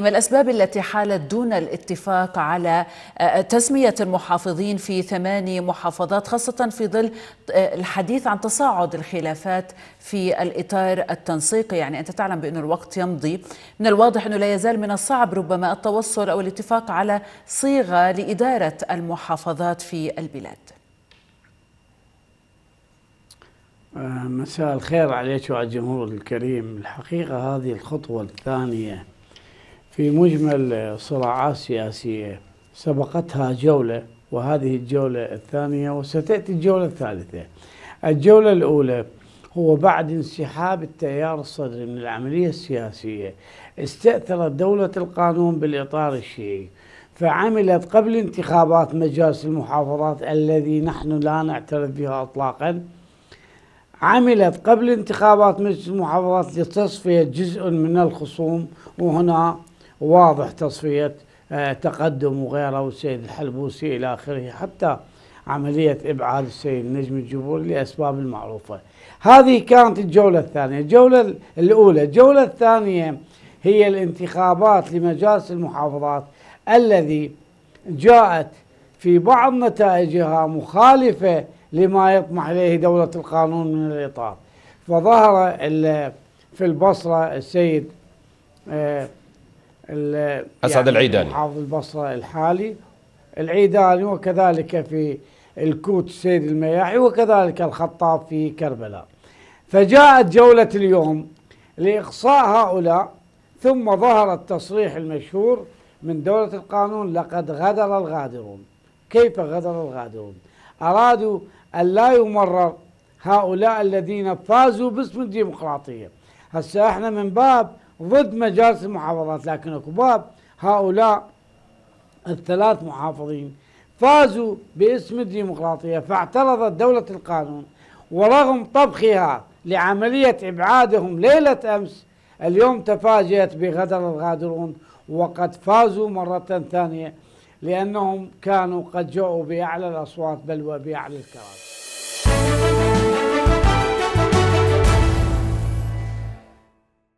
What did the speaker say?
ما الأسباب التي حالت دون الاتفاق على آه، تسمية المحافظين في ثماني محافظات خاصة في ظل آه، الحديث عن تصاعد الخلافات في الإطار التنسيقي يعني أنت تعلم بأن الوقت يمضي من الواضح أنه لا يزال من الصعب ربما التوصل أو الاتفاق على صيغة لإدارة المحافظات في البلاد آه، مساء الخير عليك وعلى الجمهور الكريم الحقيقة هذه الخطوة الثانية في مجمل صراعات سياسية سبقتها جولة وهذه الجولة الثانية وستأتي الجولة الثالثة الجولة الأولى هو بعد انسحاب التيار الصدري من العملية السياسية استأثرت دولة القانون بالإطار الشيعي فعملت قبل انتخابات مجالس المحافظات الذي نحن لا نعترف بها اطلاقا عملت قبل انتخابات مجلس المحافظات لتصفية جزء من الخصوم وهنا واضح تصفية آه، تقدم وغيره والسيد الحلبوسي إلى آخره حتى عملية إبعاد السيد نجم الجبور لأسباب المعروفة هذه كانت الجولة الثانية الجولة الأولى الجولة الثانية هي الانتخابات لمجالس المحافظات الذي جاءت في بعض نتائجها مخالفة لما يطمح إليه دولة القانون من الإطار فظهر في البصرة السيد آه، أسعد يعني العيداني محافظ البصرة الحالي العيداني وكذلك في الكوت سيد المياحي وكذلك الخطاب في كربلاء فجاءت جولة اليوم لإقصاء هؤلاء ثم ظهر التصريح المشهور من دولة القانون لقد غدر الغادرون كيف غدر الغادرون أرادوا أن لا يمرر هؤلاء الذين فازوا باسم الديمقراطية هسه احنا من باب ضد مجالس المحافظات لكن كباب هؤلاء الثلاث محافظين فازوا باسم الديمقراطية فاعترضت دولة القانون ورغم طبخها لعملية إبعادهم ليلة أمس اليوم تفاجأت بغدر الغادرون وقد فازوا مرة ثانية لأنهم كانوا قد جاءوا بأعلى الأصوات بل وبأعلى الكراسي